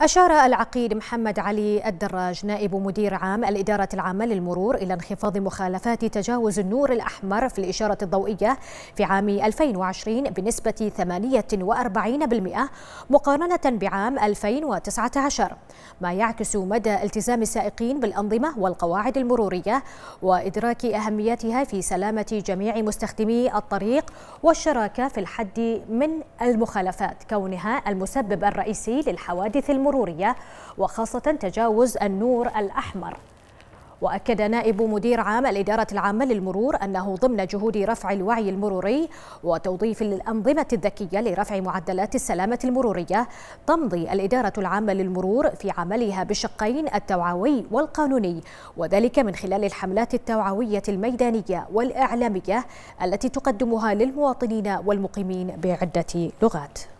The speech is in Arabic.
أشار العقيد محمد علي الدراج نائب مدير عام الإدارة العامة للمرور إلى انخفاض مخالفات تجاوز النور الأحمر في الإشارة الضوئية في عام 2020 بنسبة 48% مقارنة بعام 2019 ما يعكس مدى التزام السائقين بالأنظمة والقواعد المرورية وإدراك أهميتها في سلامة جميع مستخدمي الطريق والشراكة في الحد من المخالفات كونها المسبب الرئيسي للحوادث المرورية المرورية وخاصة تجاوز النور الأحمر وأكد نائب مدير عام الإدارة العامة للمرور أنه ضمن جهود رفع الوعي المروري وتوظيف الأنظمة الذكية لرفع معدلات السلامة المرورية تمضي الإدارة العامة للمرور في عملها بالشقين التوعوي والقانوني وذلك من خلال الحملات التوعوية الميدانية والإعلامية التي تقدمها للمواطنين والمقيمين بعدة لغات